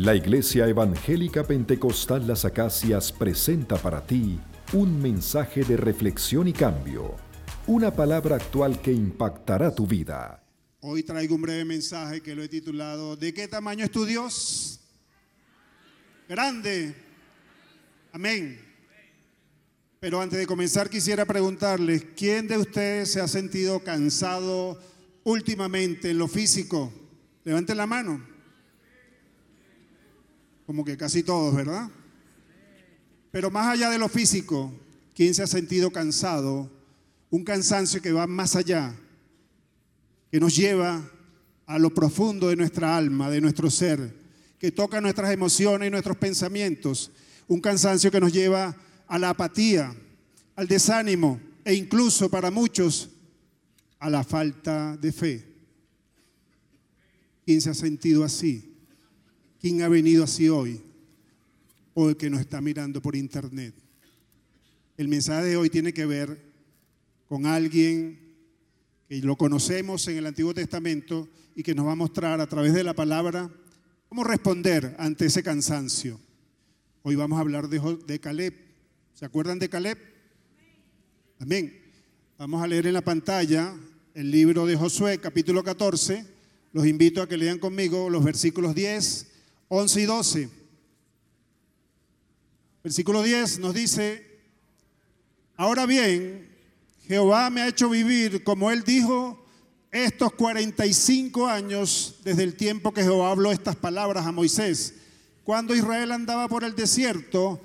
La Iglesia Evangélica Pentecostal Las Acacias presenta para ti un mensaje de reflexión y cambio, una palabra actual que impactará tu vida. Hoy traigo un breve mensaje que lo he titulado ¿De qué tamaño es tu Dios? Grande. Amén. Pero antes de comenzar quisiera preguntarles, ¿quién de ustedes se ha sentido cansado últimamente en lo físico? Levanten la mano como que casi todos, ¿verdad? Pero más allá de lo físico, ¿quién se ha sentido cansado? Un cansancio que va más allá, que nos lleva a lo profundo de nuestra alma, de nuestro ser, que toca nuestras emociones y nuestros pensamientos. Un cansancio que nos lleva a la apatía, al desánimo e incluso para muchos a la falta de fe. ¿Quién se ha sentido así? ¿Quién ha venido así hoy? O el que nos está mirando por internet. El mensaje de hoy tiene que ver con alguien que lo conocemos en el Antiguo Testamento y que nos va a mostrar a través de la palabra cómo responder ante ese cansancio. Hoy vamos a hablar de, Caleb. ¿Se acuerdan de Caleb? Amén. Vamos a leer en la pantalla el libro de Josué, capítulo 14. Los invito a que lean conmigo los versículos 10 11 y 12. Versículo 10 nos dice, ahora bien, Jehová me ha hecho vivir, como él dijo, estos 45 años desde el tiempo que Jehová habló estas palabras a Moisés, cuando Israel andaba por el desierto,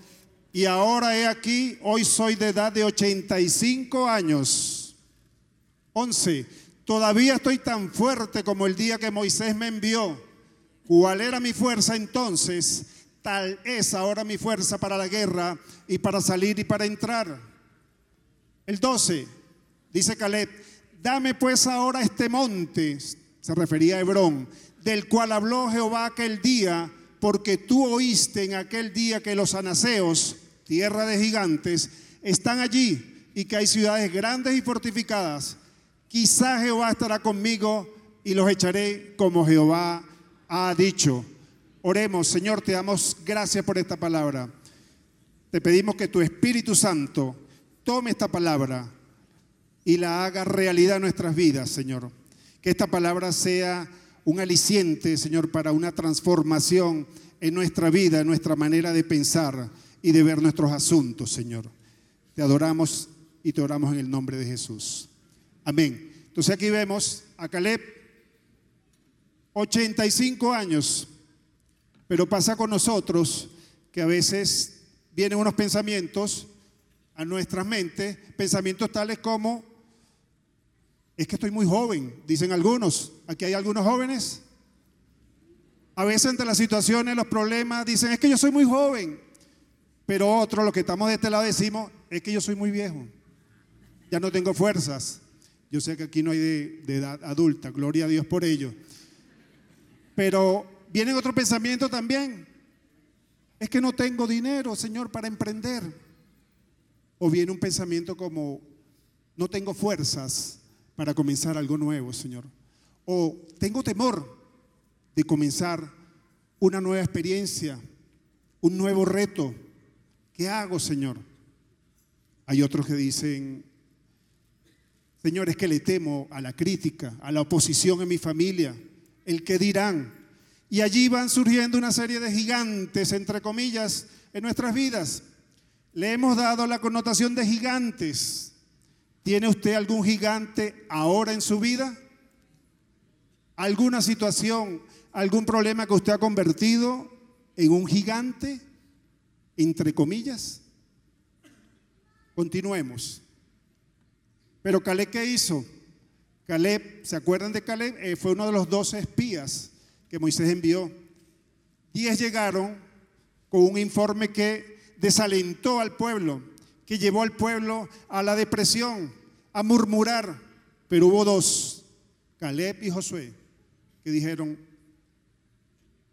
y ahora he aquí, hoy soy de edad de 85 años. 11. Todavía estoy tan fuerte como el día que Moisés me envió Cuál era mi fuerza entonces, tal es ahora mi fuerza para la guerra y para salir y para entrar. El 12, dice Caleb, dame pues ahora este monte, se refería a Hebrón, del cual habló Jehová aquel día, porque tú oíste en aquel día que los anaseos, tierra de gigantes, están allí y que hay ciudades grandes y fortificadas. Quizá Jehová estará conmigo y los echaré como Jehová ha dicho. Oremos, Señor, te damos gracias por esta palabra. Te pedimos que tu Espíritu Santo tome esta palabra y la haga realidad en nuestras vidas, Señor. Que esta palabra sea un aliciente, Señor, para una transformación en nuestra vida, en nuestra manera de pensar y de ver nuestros asuntos, Señor. Te adoramos y te oramos en el nombre de Jesús. Amén. Entonces aquí vemos a Caleb 85 años. Pero pasa con nosotros que a veces vienen unos pensamientos a nuestras mentes, pensamientos tales como, es que estoy muy joven, dicen algunos, aquí hay algunos jóvenes. A veces entre las situaciones, los problemas, dicen, es que yo soy muy joven, pero otros, los que estamos de este lado, decimos, es que yo soy muy viejo, ya no tengo fuerzas. Yo sé que aquí no hay de, de edad adulta, gloria a Dios por ello. Pero viene otro pensamiento también. Es que no tengo dinero, Señor, para emprender. O viene un pensamiento como, no tengo fuerzas para comenzar algo nuevo, Señor. O tengo temor de comenzar una nueva experiencia, un nuevo reto. ¿Qué hago, Señor? Hay otros que dicen, Señor, es que le temo a la crítica, a la oposición en mi familia el que dirán. Y allí van surgiendo una serie de gigantes, entre comillas, en nuestras vidas. Le hemos dado la connotación de gigantes. ¿Tiene usted algún gigante ahora en su vida? ¿Alguna situación, algún problema que usted ha convertido en un gigante? Entre comillas. Continuemos. Pero Calé, ¿qué hizo? Caleb, ¿se acuerdan de Caleb? Eh, fue uno de los doce espías que Moisés envió. Diez llegaron con un informe que desalentó al pueblo, que llevó al pueblo a la depresión, a murmurar. Pero hubo dos, Caleb y Josué, que dijeron,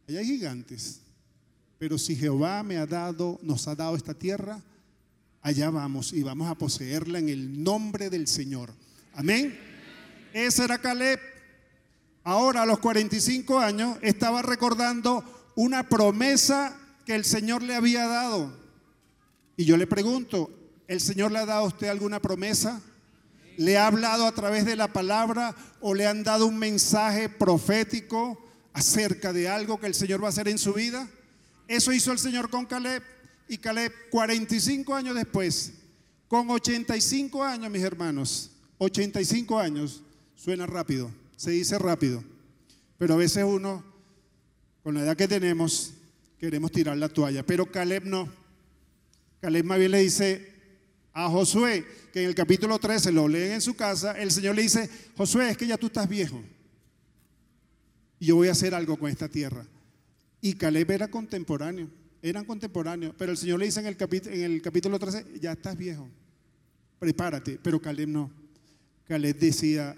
allá hay gigantes, pero si Jehová me ha dado, nos ha dado esta tierra, allá vamos y vamos a poseerla en el nombre del Señor. Amén. Ese era Caleb. Ahora, a los 45 años, estaba recordando una promesa que el Señor le había dado. Y yo le pregunto, ¿el Señor le ha dado a usted alguna promesa? ¿Le ha hablado a través de la palabra o le han dado un mensaje profético acerca de algo que el Señor va a hacer en su vida? Eso hizo el Señor con Caleb. Y Caleb, 45 años después, con 85 años, mis hermanos, 85 años, Suena rápido, se dice rápido, pero a veces uno, con la edad que tenemos, queremos tirar la toalla, pero Caleb no. Caleb más bien le dice a Josué, que en el capítulo 13 lo leen en su casa, el Señor le dice, Josué, es que ya tú estás viejo y yo voy a hacer algo con esta tierra. Y Caleb era contemporáneo, eran contemporáneos, pero el Señor le dice en el, en el capítulo 13, ya estás viejo, prepárate, pero Caleb no. Caleb decía,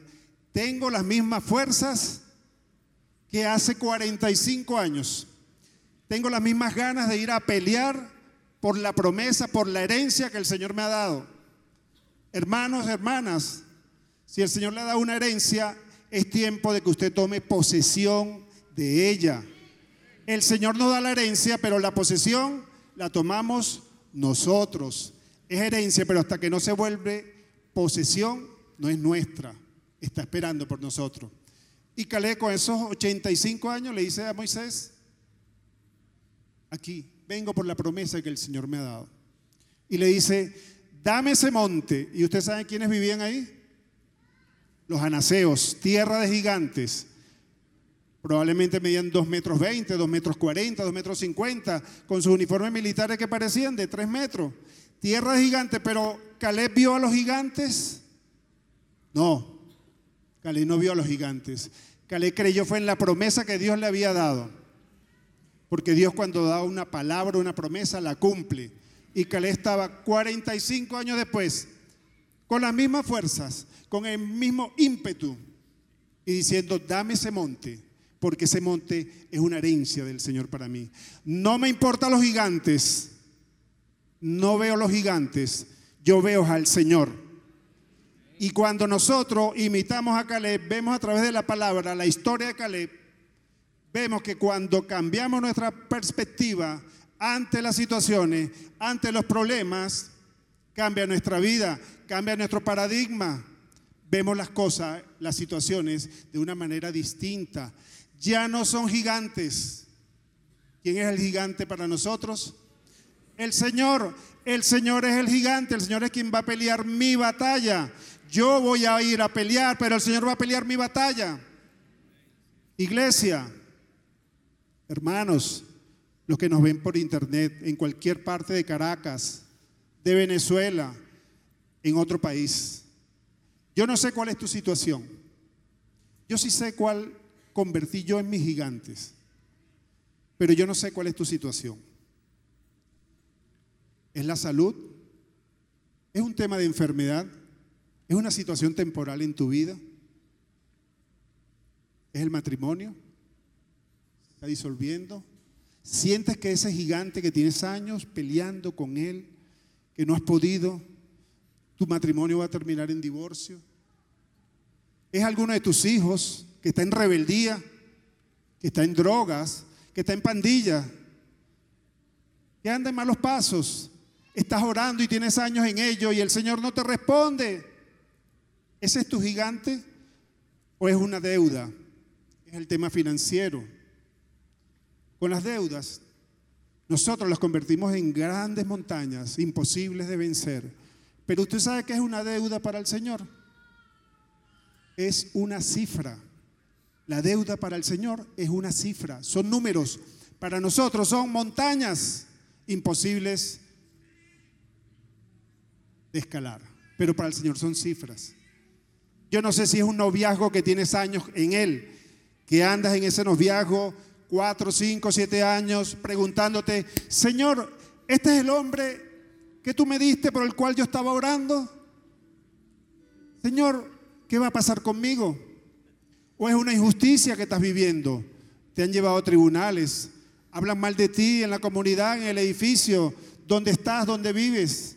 tengo las mismas fuerzas que hace 45 años. Tengo las mismas ganas de ir a pelear por la promesa, por la herencia que el Señor me ha dado. Hermanos, hermanas, si el Señor le da una herencia, es tiempo de que usted tome posesión de ella. El Señor nos da la herencia, pero la posesión la tomamos nosotros. Es herencia, pero hasta que no se vuelve posesión, no es nuestra está esperando por nosotros. Y Caleb con esos 85 años le dice a Moisés, aquí, vengo por la promesa que el Señor me ha dado. Y le dice, dame ese monte. ¿Y ustedes saben quiénes vivían ahí? Los anaseos, tierra de gigantes. Probablemente medían 2 metros 20, 2 metros 40, 2 metros 50, con sus uniformes militares que parecían de 3 metros. Tierra de gigantes, pero Caleb vio a los gigantes. No, Calé no vio a los gigantes. Calé creyó fue en la promesa que Dios le había dado. Porque Dios cuando da una palabra, una promesa, la cumple. Y Calé estaba 45 años después, con las mismas fuerzas, con el mismo ímpetu, y diciendo, dame ese monte, porque ese monte es una herencia del Señor para mí. No me importan los gigantes, no veo los gigantes, yo veo al Señor. Y cuando nosotros imitamos a Caleb, vemos a través de la palabra la historia de Caleb, vemos que cuando cambiamos nuestra perspectiva ante las situaciones, ante los problemas, cambia nuestra vida, cambia nuestro paradigma. Vemos las cosas, las situaciones de una manera distinta. Ya no son gigantes. ¿Quién es el gigante para nosotros? El Señor. El Señor es el gigante. El Señor es quien va a pelear mi batalla. Yo voy a ir a pelear, pero el Señor va a pelear mi batalla. Iglesia, hermanos, los que nos ven por internet, en cualquier parte de Caracas, de Venezuela, en otro país. Yo no sé cuál es tu situación. Yo sí sé cuál convertí yo en mis gigantes. Pero yo no sé cuál es tu situación. ¿Es la salud? ¿Es un tema de enfermedad? ¿Es una situación temporal en tu vida? ¿Es el matrimonio? ¿Está disolviendo? ¿Sientes que ese gigante que tienes años peleando con él, que no has podido, tu matrimonio va a terminar en divorcio? ¿Es alguno de tus hijos que está en rebeldía, que está en drogas, que está en pandilla, que anda en malos pasos? Estás orando y tienes años en ello y el Señor no te responde. ¿Ese es tu gigante o es una deuda? Es el tema financiero. Con las deudas, nosotros las convertimos en grandes montañas imposibles de vencer. Pero usted sabe que es una deuda para el Señor. Es una cifra. La deuda para el Señor es una cifra, son números. Para nosotros son montañas imposibles de escalar, pero para el Señor son cifras. Yo no sé si es un noviazgo que tienes años en él, que andas en ese noviazgo cuatro, cinco, siete años preguntándote, Señor, ¿este es el hombre que tú me diste por el cual yo estaba orando? Señor, ¿qué va a pasar conmigo? ¿O es una injusticia que estás viviendo? Te han llevado a tribunales, hablan mal de ti en la comunidad, en el edificio, donde estás, donde vives.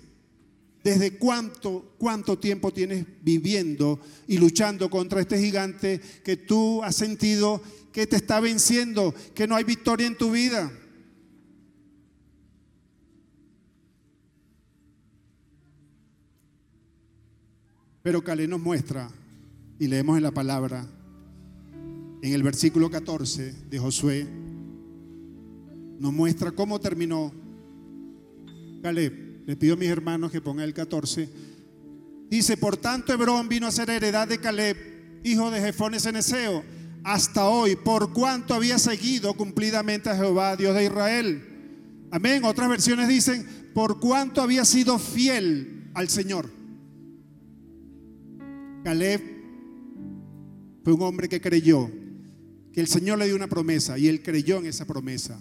¿Desde cuánto, cuánto tiempo tienes viviendo y luchando contra este gigante que tú has sentido que te está venciendo, que no hay victoria en tu vida? Pero Calé nos muestra, y leemos en la palabra, en el versículo 14 de Josué, nos muestra cómo terminó Caleb le pido a mis hermanos que ponga el 14. Dice, por tanto Hebrón vino a ser heredad de Caleb, hijo de Jefones Eseo hasta hoy, por cuanto había seguido cumplidamente a Jehová, Dios de Israel. Amén. Otras versiones dicen, por cuanto había sido fiel al Señor. Caleb fue un hombre que creyó que el Señor le dio una promesa y él creyó en esa promesa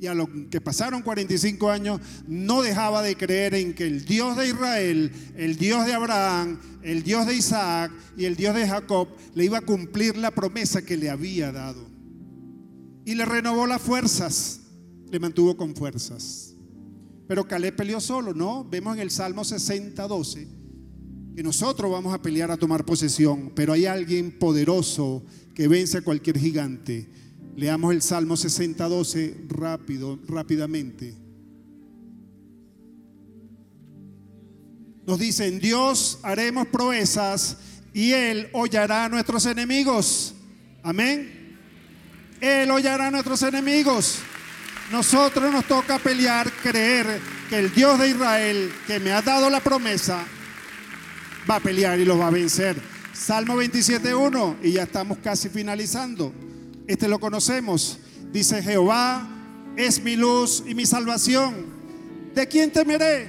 y a lo que pasaron 45 años, no dejaba de creer en que el Dios de Israel, el Dios de Abraham, el Dios de Isaac y el Dios de Jacob le iba a cumplir la promesa que le había dado. Y le renovó las fuerzas, le mantuvo con fuerzas. Pero Caleb peleó solo, ¿no? Vemos en el Salmo 60, 12 que nosotros vamos a pelear a tomar posesión, pero hay alguien poderoso que vence a cualquier gigante Leamos el Salmo 60, rápido, rápidamente. Nos dicen, Dios haremos proezas y Él hollará a nuestros enemigos. Amén. Él hollará a nuestros enemigos. Nosotros nos toca pelear, creer que el Dios de Israel, que me ha dado la promesa, va a pelear y los va a vencer. Salmo 27.1 y ya estamos casi finalizando. Este lo conocemos. Dice Jehová es mi luz y mi salvación. ¿De quién temeré?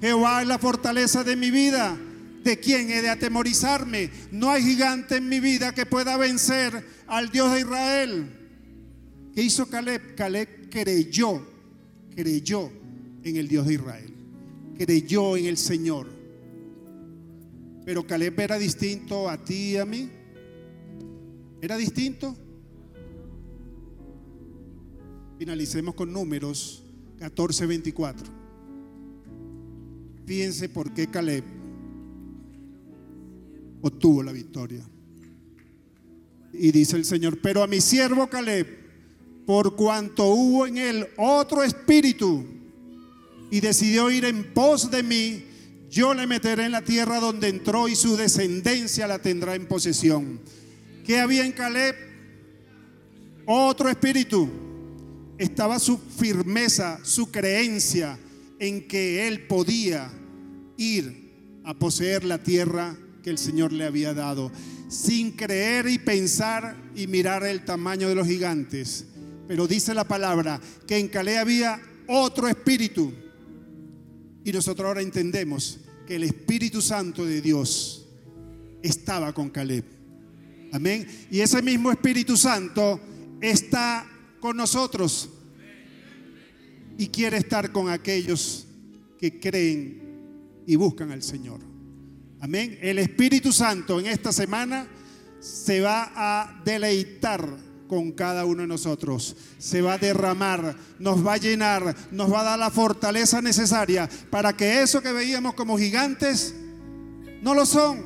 Jehová es la fortaleza de mi vida. ¿De quién he de atemorizarme? No hay gigante en mi vida que pueda vencer al Dios de Israel. ¿Qué hizo Caleb? Caleb creyó, creyó en el Dios de Israel, creyó en el Señor. Pero Caleb era distinto a ti y a mí. Era distinto. Finalicemos con números 14-24 Fíjense por qué Caleb obtuvo la victoria. Y dice el Señor, pero a mi siervo Caleb, por cuanto hubo en él otro espíritu y decidió ir en pos de mí, yo le meteré en la tierra donde entró y su descendencia la tendrá en posesión. ¿Qué había en Caleb? Otro espíritu estaba su firmeza, su creencia en que él podía ir a poseer la tierra que el Señor le había dado, sin creer y pensar y mirar el tamaño de los gigantes. Pero dice la palabra que en Calé había otro espíritu. Y nosotros ahora entendemos que el Espíritu Santo de Dios estaba con Caleb. Amén. Y ese mismo Espíritu Santo está con nosotros y quiere estar con aquellos que creen y buscan al Señor. Amén. El Espíritu Santo en esta semana se va a deleitar con cada uno de nosotros. Se va a derramar, nos va a llenar, nos va a dar la fortaleza necesaria para que eso que veíamos como gigantes no lo son.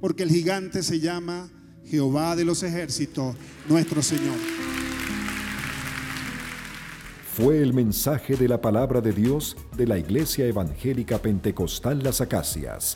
Porque el gigante se llama Jehová de los ejércitos, nuestro Señor fue el mensaje de la palabra de Dios de la Iglesia Evangélica Pentecostal Las Acacias